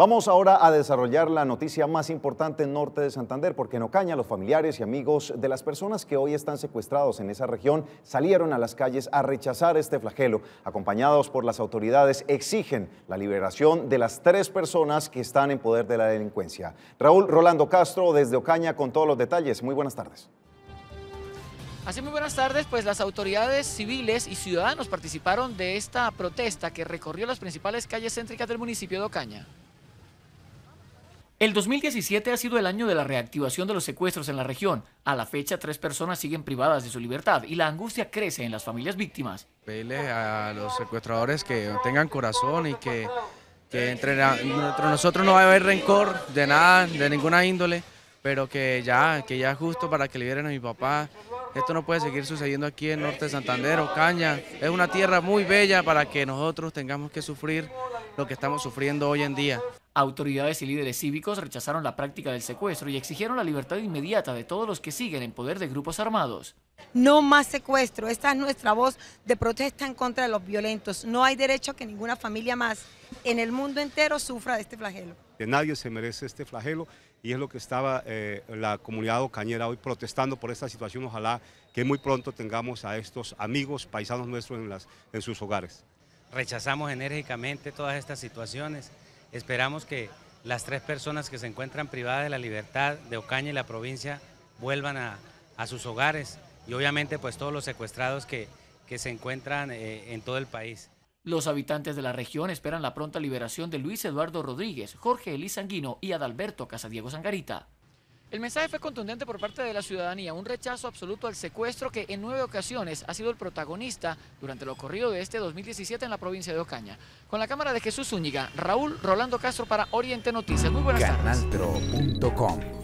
Vamos ahora a desarrollar la noticia más importante en norte de Santander, porque en Ocaña los familiares y amigos de las personas que hoy están secuestrados en esa región salieron a las calles a rechazar este flagelo. Acompañados por las autoridades, exigen la liberación de las tres personas que están en poder de la delincuencia. Raúl Rolando Castro desde Ocaña con todos los detalles. Muy buenas tardes. Así muy buenas tardes, pues las autoridades civiles y ciudadanos participaron de esta protesta que recorrió las principales calles céntricas del municipio de Ocaña. El 2017 ha sido el año de la reactivación de los secuestros en la región. A la fecha, tres personas siguen privadas de su libertad y la angustia crece en las familias víctimas. Pele a los secuestradores que tengan corazón y que, entre, nosotros no va a haber rencor de nada, de ninguna índole, pero que ya, que ya justo para que liberen a mi papá. Esto no puede seguir sucediendo aquí en Norte de Santander, Caña. Es una tierra muy bella para que nosotros tengamos que sufrir lo que estamos sufriendo hoy en día. Autoridades y líderes cívicos rechazaron la práctica del secuestro y exigieron la libertad inmediata de todos los que siguen en poder de grupos armados. No más secuestro, esta es nuestra voz de protesta en contra de los violentos. No hay derecho a que ninguna familia más en el mundo entero sufra de este flagelo. nadie se merece este flagelo y es lo que estaba eh, la comunidad ocañera hoy protestando por esta situación. Ojalá que muy pronto tengamos a estos amigos paisanos nuestros en sus hogares. Rechazamos enérgicamente todas estas situaciones. Esperamos que las tres personas que se encuentran privadas de la libertad de Ocaña y la provincia vuelvan a, sus hogares y obviamente pues todos los secuestrados que, se encuentran eh, en todo el país. Los habitantes de la región esperan la pronta liberación de Luis Eduardo Rodríguez, Jorge Sanguino y Adalberto Casadiego Sangarita. El mensaje fue contundente por parte de la ciudadanía, un rechazo absoluto al secuestro que en nueve ocasiones ha sido el protagonista durante lo ocurrido de este 2017 en la provincia de Ocaña. Con la cámara de Jesús Zúñiga, Raúl Rolando Castro para Oriente Noticias. Muy buenas tardes.